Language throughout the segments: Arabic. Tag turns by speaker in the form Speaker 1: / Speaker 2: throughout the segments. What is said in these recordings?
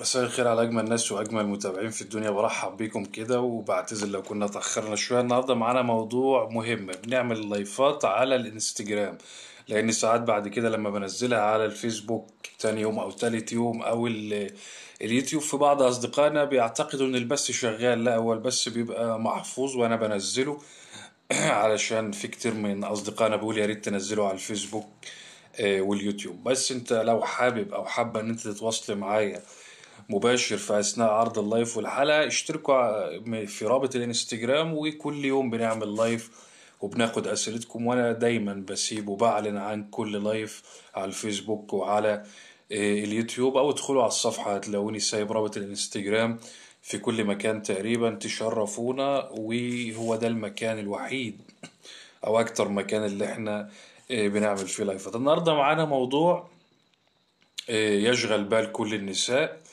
Speaker 1: مساء الخير على اجمل ناس واجمل متابعين في الدنيا برحب بيكم كده وبعتذر لو كنا اتاخرنا شويه النهارده معانا موضوع مهم بنعمل لايفات على الانستجرام لان ساعات بعد كده لما بنزلها على الفيسبوك تاني يوم او تالت يوم او اليوتيوب في بعض اصدقائنا بيعتقدوا ان البث شغال لا هو البث بيبقى محفوظ وانا بنزله علشان في كتير من اصدقائنا بيقول يا ريت تنزله على الفيسبوك آه، واليوتيوب بس انت لو حابب او حابه ان انت تتواصل معايا مباشر في اثناء عرض اللايف والحلقه اشتركوا في رابط الانستجرام وكل يوم بنعمل لايف وبناخد اسئلتكم وانا دايما بسيب وبعلن عن كل لايف على الفيسبوك وعلى آه، اليوتيوب او ادخلوا على الصفحه هتلاقوني سايب رابط الانستجرام في كل مكان تقريبا تشرفونا وهو ده المكان الوحيد او اكتر مكان اللي احنا آه، بنعمل فيه لايفات النهارده معانا موضوع آه، يشغل بال كل النساء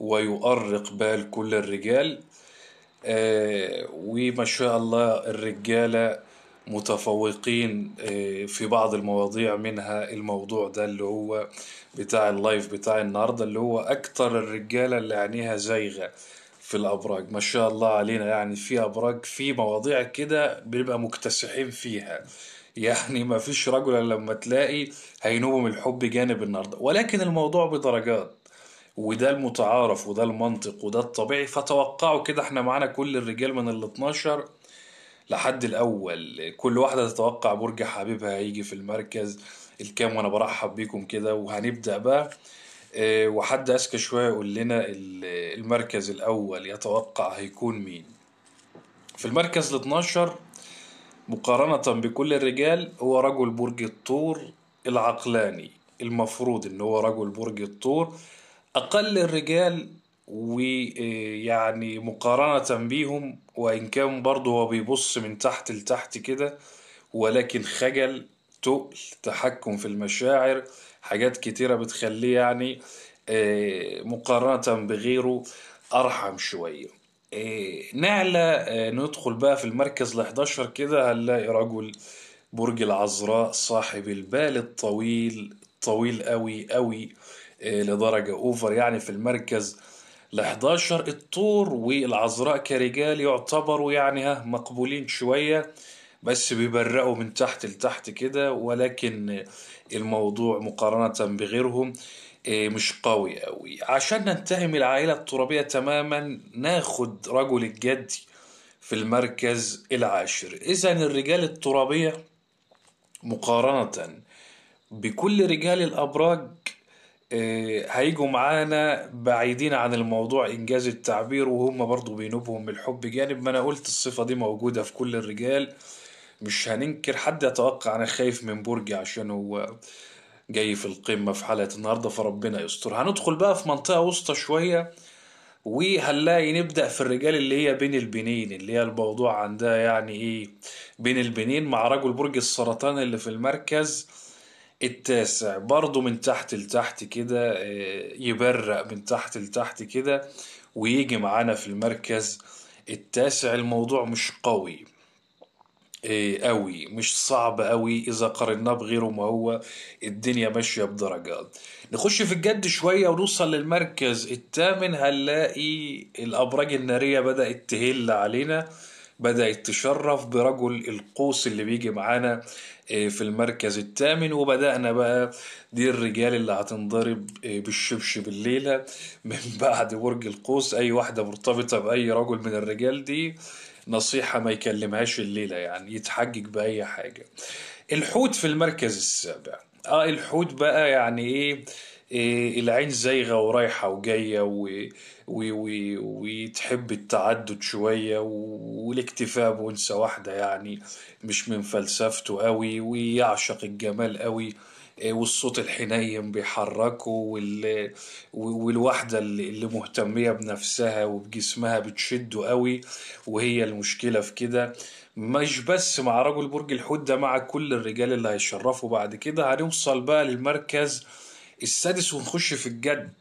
Speaker 1: ويؤرق بال كل الرجال آه، وما شاء الله الرجالة متفوقين آه، في بعض المواضيع منها الموضوع ده اللي هو بتاع اللايف بتاع النهاردة اللي هو أكتر الرجالة اللي عينيها زايغة في الأبراج ما شاء الله علينا يعني في أبراج في مواضيع كده بنبقى مكتسحين فيها يعني ما فيش رجل لما تلاقي هينوب من الحب جانب النهاردة ولكن الموضوع بدرجات وده المتعارف وده المنطق وده الطبيعي فتوقعوا كده احنا معانا كل الرجال من ال 12 لحد الاول كل واحده تتوقع برج حبيبها هيجي في المركز الكام وانا برحب بيكم كده وهنبدا بقى آه، وحد اسكى شويه يقول لنا المركز الاول يتوقع هيكون مين في المركز ال 12 مقارنة بكل الرجال هو رجل برج الطور العقلاني المفروض ان هو رجل برج الطور اقل الرجال ويعني آه، مقارنة بيهم وإن كان برضه هو بيبص من تحت لتحت كده ولكن خجل تقل تحكم في المشاعر حاجات كتيرة بتخليه يعني آه، مقارنة بغيره أرحم شوية آه، نعلى ندخل بقى في المركز ال 11 كده هنلاقي رجل برج العذراء صاحب البال الطويل طويل قوي قوي إيه، لدرجة أوفر يعني في المركز ال 11 الطور والعذراء كرجال يعتبروا يعني ها مقبولين شوية بس بيبرقوا من تحت لتحت كده ولكن الموضوع مقارنة بغيرهم إيه، مش قوي قوي عشان ننتهي من العائلة الترابية تماما ناخد رجل الجدي في المركز العاشر إذا الرجال الترابية مقارنة بكل رجال الأبراج آه، هيجوا معانا بعيدين عن الموضوع انجاز التعبير وهم برضو بينوبهم الحب جانب ما انا قلت الصفه دي موجوده في كل الرجال مش هننكر حد يتوقع انا خايف من برج عشان هو جاي في القمه في حلقه النهارده فربنا يستر هندخل بقى في منطقه وسطى شويه وهنلاقي نبدا في الرجال اللي هي بين البنين اللي هي الموضوع عندها يعني ايه بين البنين مع رجل برج السرطان اللي في المركز التاسع برضو من تحت لتحت كده آه، يبرق من تحت لتحت كده ويجي معانا في المركز التاسع الموضوع مش قوي آه، قوي مش صعب قوي اذا قارناه بغيره ما هو الدنيا ماشيه بدرجات نخش في الجد شويه ونوصل للمركز الثامن هنلاقي الابراج الناريه بدات تهل علينا بدأت تشرف برجل القوس اللي بيجي معانا آه، في المركز الثامن وبدأنا بقى دي الرجال اللي هتنضرب آه، بالشبشب الليلة من بعد برج القوس أي واحدة مرتبطة بأي رجل من الرجال دي نصيحة ما يكلمهاش الليلة يعني يتحجج بأي حاجة الحوت في المركز السابع اه الحوت بقى يعني ايه إيه، العين زايغه ورايحه وجايه و... و... و... وتحب التعدد شويه والاكتفاء بانثى واحده يعني مش من فلسفته قوي ويعشق الجمال قوي إيه، والصوت الحنين بيحركه وال... والواحدة اللي مهتمية بنفسها وبجسمها بتشده قوي وهي المشكلة في كده مش بس مع رجل برج الحوت ده مع كل الرجال اللي هيشرفوا بعد كده هنوصل بقى للمركز السادس ونخش في الجد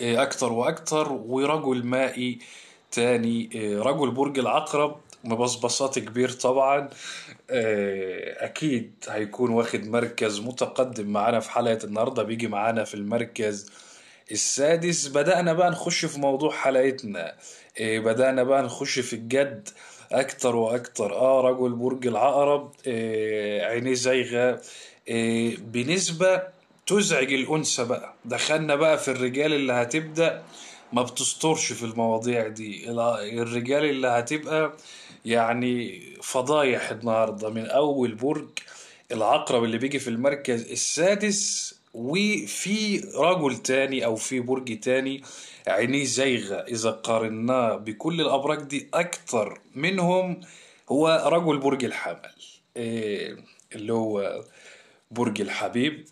Speaker 1: آه، اكتر واكتر ورجل مائي تاني آه، رجل برج العقرب مبصبصات كبير طبعا آه، اكيد هيكون واخد مركز متقدم معانا في حلقه النهارده بيجي معانا في المركز السادس بدأنا بقى نخش في موضوع حلقتنا بدأنا بقى نخش في الجد أكتر وأكتر آه رجل برج العقرب عينيه زيغة بنسبة تزعج الانثى بقى دخلنا بقى في الرجال اللي هتبدا ما بتسترش في المواضيع دي الرجال اللي هتبقى يعني فضايح النهارده من اول برج العقرب اللي بيجي في المركز السادس وفي رجل تاني او في برج تاني عينيه زيغه اذا قارناه بكل الابراج دي اكتر منهم هو رجل برج الحمل إيه، اللي هو برج الحبيب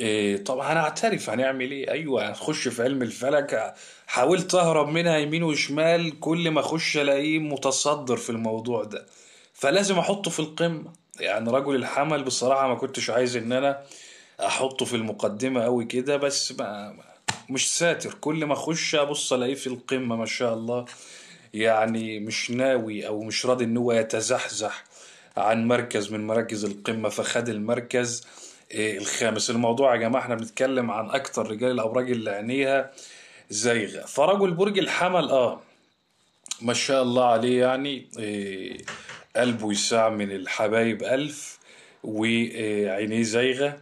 Speaker 1: إيه طب هنعترف هنعمل ايه ايوه هخش في علم الفلك حاولت اهرب منها يمين وشمال كل ما اخش الاقيه متصدر في الموضوع ده فلازم احطه في القمه يعني رجل الحمل بصراحه ما كنتش عايز ان انا احطه في المقدمه قوي كده بس ما مش ساتر كل ما اخش ابص الاقيه في القمه ما شاء الله يعني مش ناوي او مش راضي ان هو يتزحزح عن مركز من مراكز القمه فخد المركز إيه، الخامس الموضوع يا جماعه احنا بنتكلم عن اكتر رجال الابراج اللي عينيها زايغه فرجل برج الحمل اه ما شاء الله عليه يعني إيه، قلبه يسع من الحبايب ألف وعينيه زايغة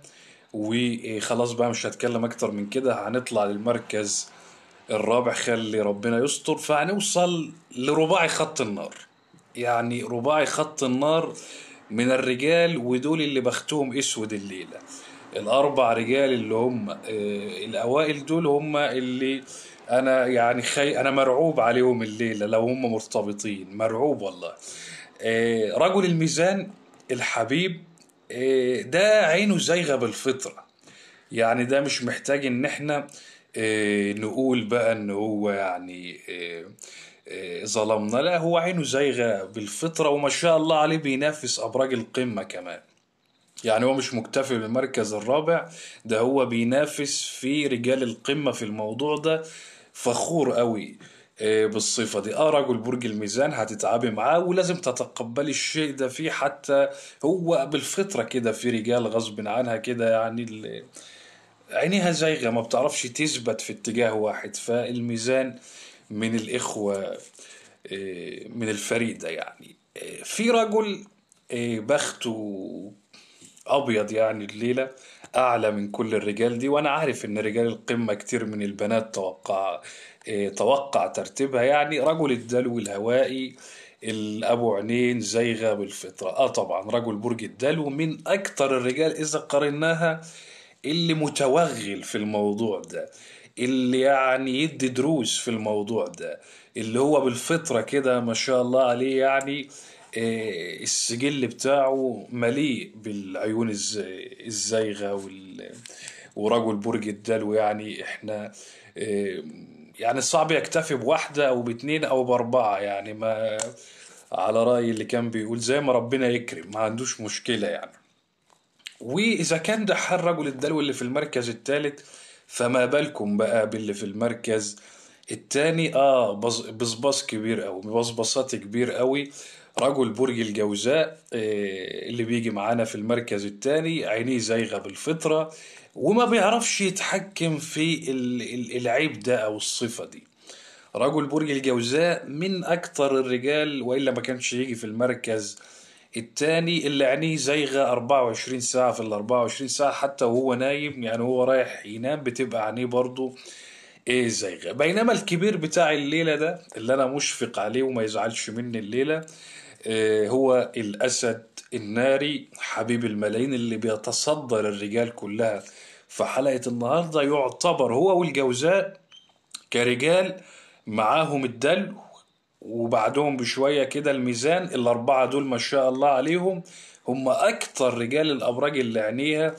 Speaker 1: وخلاص بقى مش هتكلم أكتر من كده هنطلع للمركز الرابع خلي ربنا يستر فهنوصل لرباعي خط النار يعني رباعي خط النار من الرجال ودول اللي بختهم اسود الليله الاربع رجال اللي هم آه، الاوائل دول هم اللي انا يعني خي... انا مرعوب عليهم الليله لو هم مرتبطين مرعوب والله آه، رجل الميزان الحبيب آه، ده عينه زايغه بالفطره يعني ده مش محتاج ان احنا نقول بقى ان هو يعني إيه، ظلمنا لا هو عينه زايغة بالفطرة وما شاء الله عليه بينافس أبراج القمة كمان يعني هو مش مكتفي بالمركز الرابع ده هو بينافس في رجال القمة في الموضوع ده فخور قوي إيه، بالصفة دي اه رجل برج الميزان هتتعبي معاه ولازم تتقبلي الشيء ده فيه حتى هو بالفطرة كده في رجال غصب عنها كده يعني عينيها زايغة ما بتعرفش تثبت في اتجاه واحد فالميزان من الإخوة آه، من الفريق ده يعني آه، في رجل آه، بخته أبيض يعني الليلة أعلى من كل الرجال دي وأنا عارف إن رجال القمة كتير من البنات توقع توقع ترتيبها يعني رجل الدلو الهوائي الابو عينين زيغه بالفطره اه طبعا رجل برج الدلو من اكتر الرجال اذا قارناها اللي متوغل في الموضوع ده اللي يعني يدي دروس في الموضوع ده اللي هو بالفطرة كده ما شاء الله عليه يعني آه، السجل بتاعه مليء بالعيون الزايغة وال... ورجل برج الدلو يعني احنا آه، يعني صعب يكتفي بواحدة أو باتنين أو بأربعة يعني ما على رأي اللي كان بيقول زي ما ربنا يكرم ما عندوش مشكلة يعني وإذا كان ده حال رجل الدلو اللي في المركز الثالث فما بالكم بقى باللي في المركز التاني اه بصباص كبير قوي بصباصات كبير قوي رجل برج الجوزاء آه، اللي بيجي معانا في المركز الثاني عينيه زايغه بالفطره وما بيعرفش يتحكم في العيب ده او الصفه دي رجل برج الجوزاء من اكتر الرجال والا ما كانش يجي في المركز الثاني اللي عينيه زيغه 24 ساعه في ال 24 ساعه حتى وهو نايم يعني هو رايح ينام بتبقى عينيه برضه ايه زيغه بينما الكبير بتاع الليله ده اللي انا مشفق عليه وما يزعلش مني الليله إيه، هو الاسد الناري حبيب الملايين اللي بيتصدر الرجال كلها في حلقه النهارده يعتبر هو والجوزاء كرجال معاهم الدلو وبعدهم بشوية كده الميزان الأربعة دول ما شاء الله عليهم هم أكتر رجال الأبراج اللي عينيها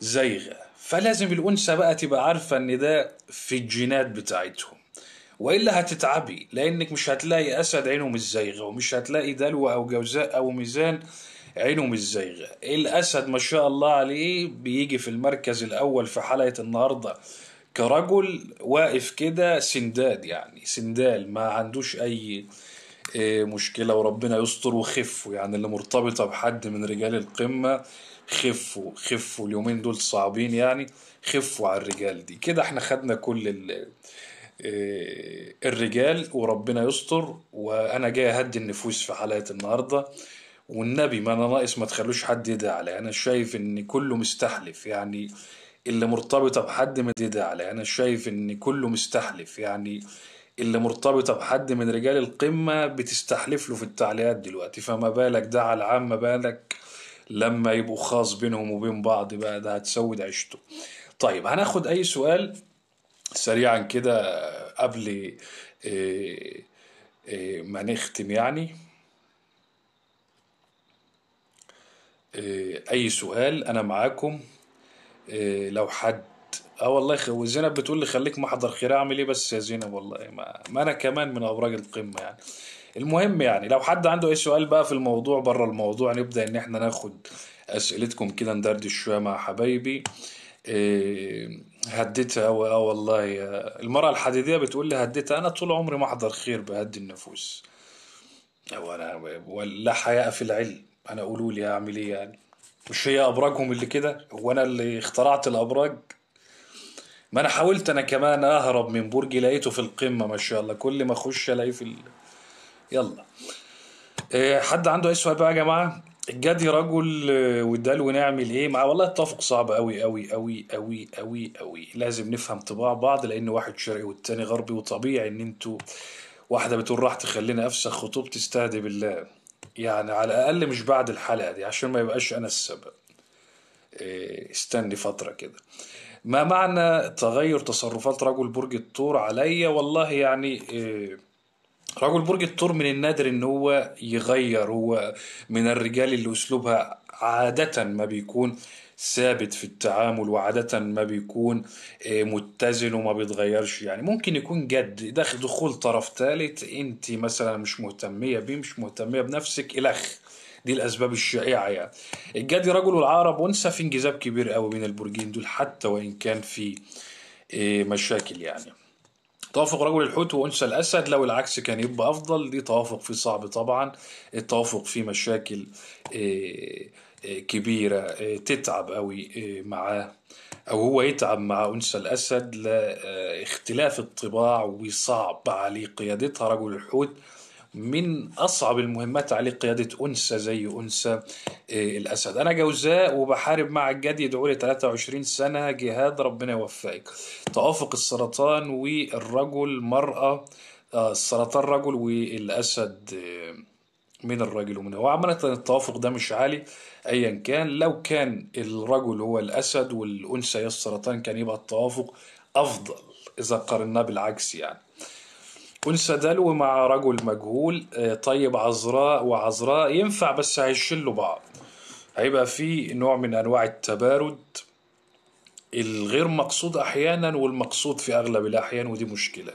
Speaker 1: زيغة فلازم الأنثى بقى تبقى عارفة إن ده في الجينات بتاعتهم وإلا هتتعبي لأنك مش هتلاقي أسد عينه مش زيغة ومش هتلاقي دلو أو جوزاء أو ميزان عينه مش زيغة الأسد ما شاء الله عليه بيجي في المركز الأول في حلقة النهاردة كرجل واقف كده سنداد يعني سندال ما عندوش اي آه، مشكلة وربنا يستر وخفه يعني اللي مرتبطة بحد من رجال القمة خفوا خفوا اليومين دول صعبين يعني خفوا على الرجال دي كده احنا خدنا كل ال آه، الرجال وربنا يستر وانا جاي اهدي النفوس في حلقة النهاردة والنبي ما انا ناقص ما تخلوش حد يدعي علي انا شايف ان كله مستحلف يعني اللي مرتبطة بحد مديده علي يعني أنا شايف إن كله مستحلف يعني اللي مرتبطة بحد من رجال القمة بتستحلف له في التعليقات دلوقتي فما بالك ده على العام ما بالك لما يبقوا خاص بينهم وبين بعض بقى ده هتسود عيشته طيب هناخد أي سؤال سريعا كده قبل آه، آه، ما نختم يعني آه، اي سؤال انا معاكم إيه لو حد اه والله خ... وزينب بتقول لي خليك محضر خير اعمل ايه بس يا زينب والله ما, ما انا كمان من ابراج القمه يعني المهم يعني لو حد عنده اي سؤال بقى في الموضوع بره الموضوع نبدا ان احنا ناخد اسئلتكم كده ندردش شويه مع حبايبي إيه هديتها اه والله المرأة الحديدية بتقول لي هديتها أنا طول عمري محضر خير بهدي النفوس وأنا ولا حياء في العلم أنا قولوا لي أعمل إيه يعني مش هي ابراجهم اللي كده هو انا اللي اخترعت الابراج ما انا حاولت انا كمان اهرب من برجي لقيته في القمه ما شاء الله كل ما اخش الاقيه في ال... يلا آه، حد عنده اي سؤال بقى يا جماعه الجدي رجل آه، والدلو نعمل ايه مع والله التفق صعب قوي قوي قوي قوي قوي قوي لازم نفهم طباع بعض لان واحد شرقي والتاني غربي وطبيعي ان انتوا واحده بتقول راح تخلينا افسخ خطوبتي استهدي بالله يعني على الأقل مش بعد الحلقة دي عشان ما يبقاش أنا السبب إيه، استني فترة كده ما معنى تغير تصرفات رجل برج الثور عليا والله يعني إيه، رجل برج الثور من النادر ان هو يغير هو من الرجال اللي اسلوبها عادة ما بيكون ثابت في التعامل وعادة ما بيكون آه، متزن وما بيتغيرش يعني ممكن يكون جد داخل دخول طرف ثالث انت مثلا مش مهتمية بيه مش مهتمية بنفسك الخ دي الاسباب الشائعه يعني الجدي رجل العرب وانسى في انجذاب كبير قوي بين البرجين دول حتى وان كان في آه، مشاكل يعني توافق رجل الحوت وانثى الاسد لو العكس كان يبقى افضل دي توافق فيه صعب طبعا التوافق فيه مشاكل آه، آه، كبيره آه، تتعب قوي معاه او هو يتعب مع انثى الاسد لاختلاف الطباع وصعب عليه قيادتها رجل الحوت من اصعب المهمات عليه قياده انثى زي انثى آه، الاسد انا جوزاء وبحارب مع الجد يدعوا لي 23 سنه جهاد ربنا يوفقك توافق السرطان والرجل مراه السرطان آه، رجل والاسد آه، من الرجل ومن هو عامة التوافق ده مش عالي ايا كان لو كان الرجل هو الاسد والانثى هي السرطان كان يبقى التوافق افضل اذا قارناه بالعكس يعني أنثى دلو مع رجل مجهول آه، طيب عذراء وعذراء ينفع بس هيشلوا بعض هيبقى في نوع من أنواع التبارد الغير مقصود أحيانا والمقصود في أغلب الأحيان ودي مشكلة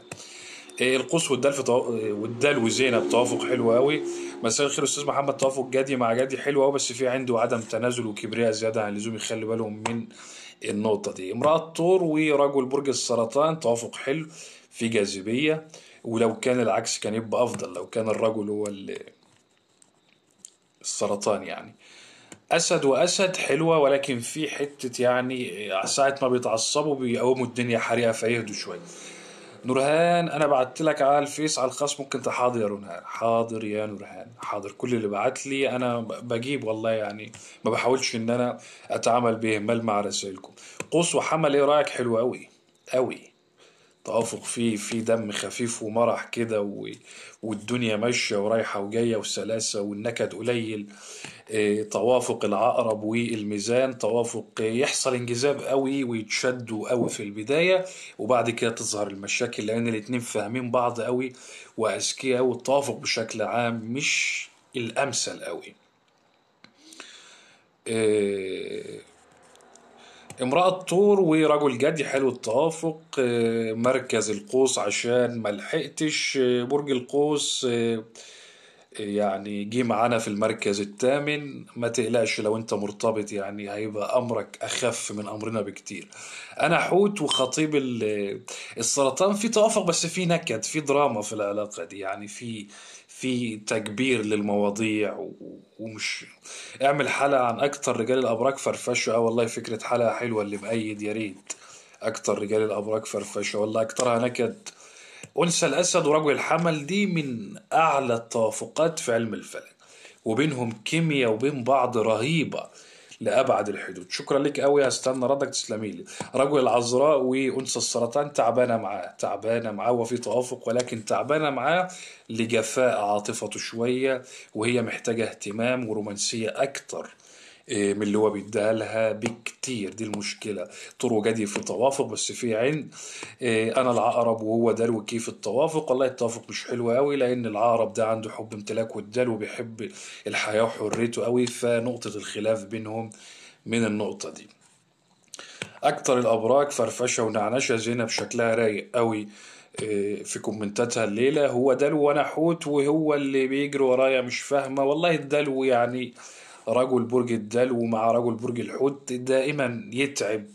Speaker 1: آه، القوس والدلف طو... والدلو زينب توافق حلو قوي مساء الخير استاذ محمد توافق جدي مع جدي حلو قوي بس في عنده عدم تنازل وكبرياء زياده عن اللزوم يخلي بالهم من النقطه دي امراه طور ورجل برج السرطان توافق حلو في جاذبيه ولو كان العكس كان يبقى أفضل لو كان الرجل هو اللي السرطان يعني أسد وأسد حلوة ولكن في حتة يعني ساعة ما بيتعصبوا بيقوموا الدنيا حريقة فيهدوا شوية نورهان انا بعت لك على الفيس على الخاص ممكن تحاضر يا نورهان حاضر يا نورهان حاضر كل اللي بعت لي انا بجيب والله يعني ما بحاولش ان انا اتعامل باهمال مع رسائلكم قوس وحمل ايه رايك حلو قوي قوي التوافق فيه في دم خفيف ومرح كده والدنيا ماشية ورايحة وجاية وسلاسة والنكد قليل آه، توافق العقرب والميزان توافق يحصل انجذاب قوي ويتشدوا قوي في البداية وبعد كده تظهر المشاكل لأن الاتنين فاهمين بعض قوي وأذكياء والتوافق بشكل عام مش الأمثل قوي آه، امرأة طور ورجل جدي حلو التوافق آه، مركز القوس عشان ملحقتش آه، برج القوس آه، يعني جه معانا في المركز الثامن ما تقلقش لو انت مرتبط يعني هيبقى امرك اخف من امرنا بكتير انا حوت وخطيب السرطان في توافق بس في نكد في دراما في العلاقه دي يعني في في تكبير للمواضيع ومش اعمل حلقه عن اكتر رجال الابراج فرفشوا اه والله فكره حلقه حلوه اللي مأيد يا ريت اكتر رجال الابراج فرفشوا والله اكترها نكد أنثى الأسد ورجل الحمل دي من أعلى التوافقات في علم الفلك وبينهم كيمياء وبين بعض رهيبة لأبعد الحدود شكرا لك قوي هستنى ردك تسلمي لي رجل العذراء وأنثى السرطان تعبانة معاه تعبانة معاه وفي توافق ولكن تعبانة معاه لجفاء عاطفته شوية وهي محتاجة اهتمام ورومانسية أكتر إيه، من اللي هو بيديها لها بكتير دي المشكله طرق جدي في توافق بس في عين إيه، انا العقرب وهو دلو كيف التوافق والله التوافق مش حلو قوي لان العقرب ده عنده حب امتلاك والدلو بيحب الحياه وحريته قوي فنقطه الخلاف بينهم من النقطه دي اكتر الابراج فرفشه ونعنشه زينب شكلها رايق قوي إيه، في كومنتاتها الليله هو دلو وانا حوت وهو اللي بيجري ورايا مش فاهمه والله الدلو يعني رجل برج الدلو مع رجل برج الحوت دائما يتعب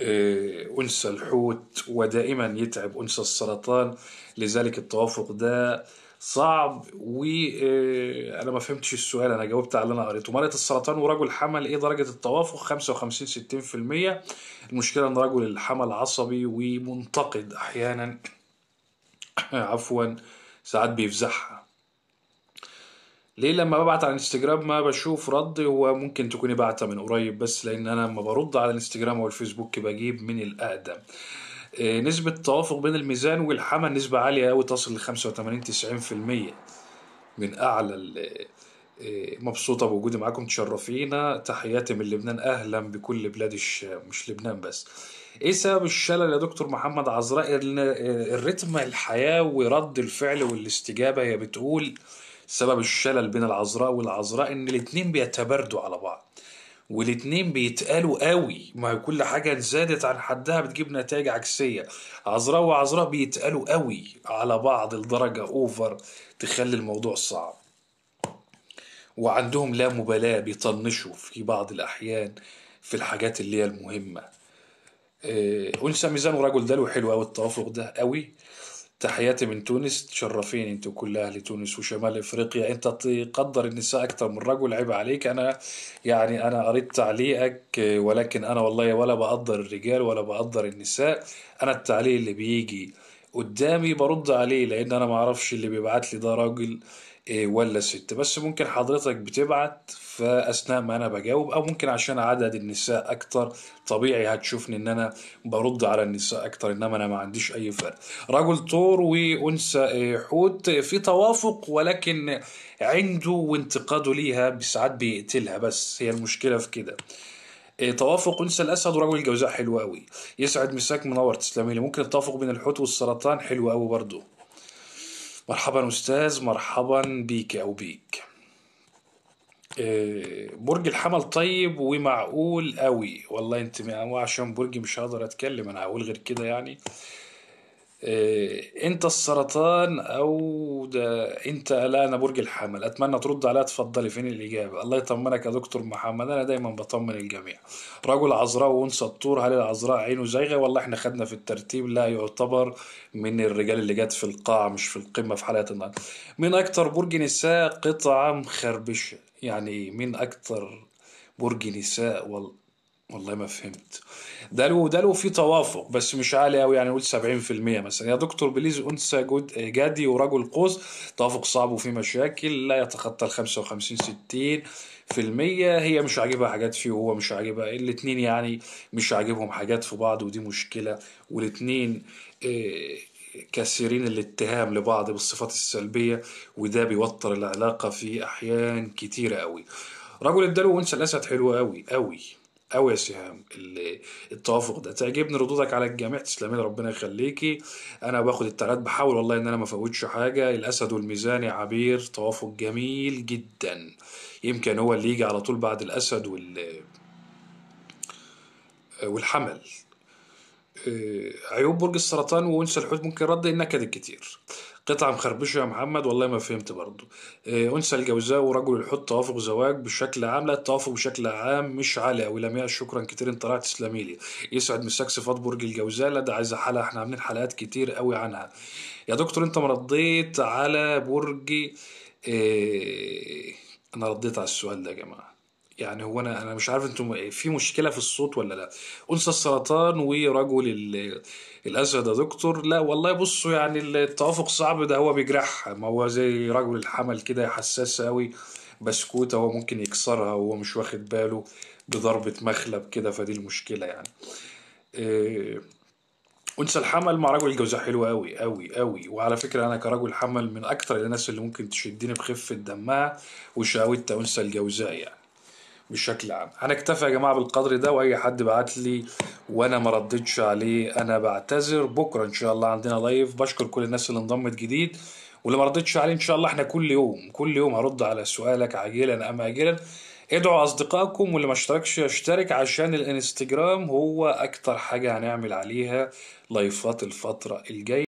Speaker 1: آه، أنثى الحوت ودائما يتعب أنثى السرطان لذلك التوافق ده صعب و آه، انا ما فهمتش السؤال انا جاوبت على اللي انا قريته مرض السرطان ورجل حمل ايه درجه التوافق 55 60% المشكله ان رجل الحمل عصبي ومنتقد احيانا عفوا ساعات بيفزعها ليه لما ببعت على الانستجرام ما بشوف رد هو ممكن تكوني بعتة من قريب بس لان انا لما برد على الانستجرام او الفيسبوك بجيب من الاقدم آه، نسبة التوافق بين الميزان والحمل نسبة عالية أوي تصل ل 85 90% من أعلى آه، مبسوطة بوجودي معاكم تشرفينا تحياتي من لبنان أهلا بكل بلاد الشام مش لبنان بس إيه سبب الشلل يا دكتور محمد عذراء آه، الريتم الحياة ورد الفعل والاستجابة هي بتقول سبب الشلل بين العذراء والعذراء ان الاتنين بيتباردوا على بعض والاتنين بيتقالوا قوي ما كل حاجة زادت عن حدها بتجيب نتائج عكسية عذراء وعذراء بيتقالوا قوي على بعض لدرجة اوفر تخلي الموضوع صعب وعندهم لا مبالاة بيطنشوا في بعض الأحيان في الحاجات اللي هي المهمة أنثى آه، ميزان ورجل ده حلو قوي التوافق ده قوي تحياتي من تونس تشرفين انت وكل اهل تونس وشمال افريقيا انت تقدر النساء اكثر من الرجل عيب عليك انا يعني انا قريت تعليقك ولكن انا والله ولا بقدر الرجال ولا بقدر النساء انا التعليق اللي بيجي قدامي برد عليه لان انا ما اعرفش اللي بيبعت لي ده راجل إيه، ولا ست بس ممكن حضرتك بتبعت فاثناء ما انا بجاوب او ممكن عشان عدد النساء اكتر طبيعي هتشوفني ان انا برد على النساء اكتر انما انا ما عنديش اي فرق رجل طور وانثى حوت في توافق ولكن عنده وانتقاده ليها بساعات بيقتلها بس هي المشكله في كده إيه، توافق انثى الاسد ورجل الجوزاء حلو قوي يسعد مساك منور تسلمي لي ممكن التوافق بين الحوت والسرطان حلو قوي برضه مرحبا أستاذ مرحبا بيك أو بيك آه، برج الحمل طيب ومعقول قوي والله انت عشان برجي مش هقدر اتكلم انا هقول غير كده يعني إيه، انت السرطان او ده انت لا انا برج الحمل اتمنى ترد عليا تفضلي فين الاجابه الله يطمنك يا دكتور محمد انا دايما بطمن الجميع رجل عذراء وانثى الطور هل العذراء عينه زيغه والله احنا خدنا في الترتيب لا يعتبر من الرجال اللي جت في القاع مش في القمه في حلقه النهارده من اكتر برج نساء قطعه مخربشه يعني من اكتر برج نساء والله والله ما فهمت ده له ده له في توافق بس مش عالي قوي يعني نقول 70% مثلا يا دكتور بليز انثى جدي ورجل قوس توافق صعب وفي مشاكل لا يتخطى ال 55 60 في المية هي مش عاجبها حاجات فيه وهو مش عاجبها الاتنين يعني مش عاجبهم حاجات في بعض ودي مشكلة والاتنين آه، كثيرين الاتهام لبعض بالصفات السلبية وده بيوتر العلاقة في أحيان كتيرة قوي رجل الدلو وانثى الأسد حلو قوي قوي قوي يا شهام التوافق ده تعجبني ردودك على الجميع تسلمي ربنا يخليكي انا باخد التلات بحاول والله ان انا ما افوتش حاجه الاسد والميزان يا عبير توافق جميل جدا يمكن هو اللي يجي على طول بعد الاسد وال والحمل آه، عيوب برج السرطان وانسى الحوت ممكن رد النكد الكتير قطعة مخربشة يا محمد والله ما فهمت برضو إيه أنثى الجوزاء ورجل الحوت توافق زواج بشكل عام لا التوافق بشكل عام مش عالي أوي لمياء شكرا كتير أنت رايح تسلمي لي يسعد مساك صفات برج الجوزاء لا ده عايزة حلقة احنا عاملين حلقات كتير أوي عنها يا دكتور أنت ما رديت على برج إيه أنا رديت على السؤال ده يا جماعة يعني هو انا انا مش عارف انتم في مشكله في الصوت ولا لا انثى السرطان ورجل الاسد يا دكتور لا والله بصوا يعني التوافق صعب ده هو بيجرحها ما هو زي رجل الحمل كده حساس قوي بسكوته هو ممكن يكسرها وهو مش واخد باله بضربه مخلب كده فدي المشكله يعني آه، انثى الحمل مع رجل الجوزاء حلوه قوي قوي قوي وعلى فكره انا كرجل حمل من اكتر الناس اللي ممكن تشدني بخفه دمها وشقاوتها انثى الجوزاء يعني بشكل عام هنكتفي يا جماعه بالقدر ده واي حد بعت لي وانا ما ردتش عليه انا بعتذر بكره ان شاء الله عندنا لايف بشكر كل الناس اللي انضمت جديد واللي ما ردتش عليه ان شاء الله احنا كل يوم كل يوم هرد على سؤالك عاجلا ام اجلا ادعوا اصدقائكم واللي ما اشتركش يشترك عشان الانستجرام هو اكتر حاجه هنعمل عليها لايفات الفتره الجايه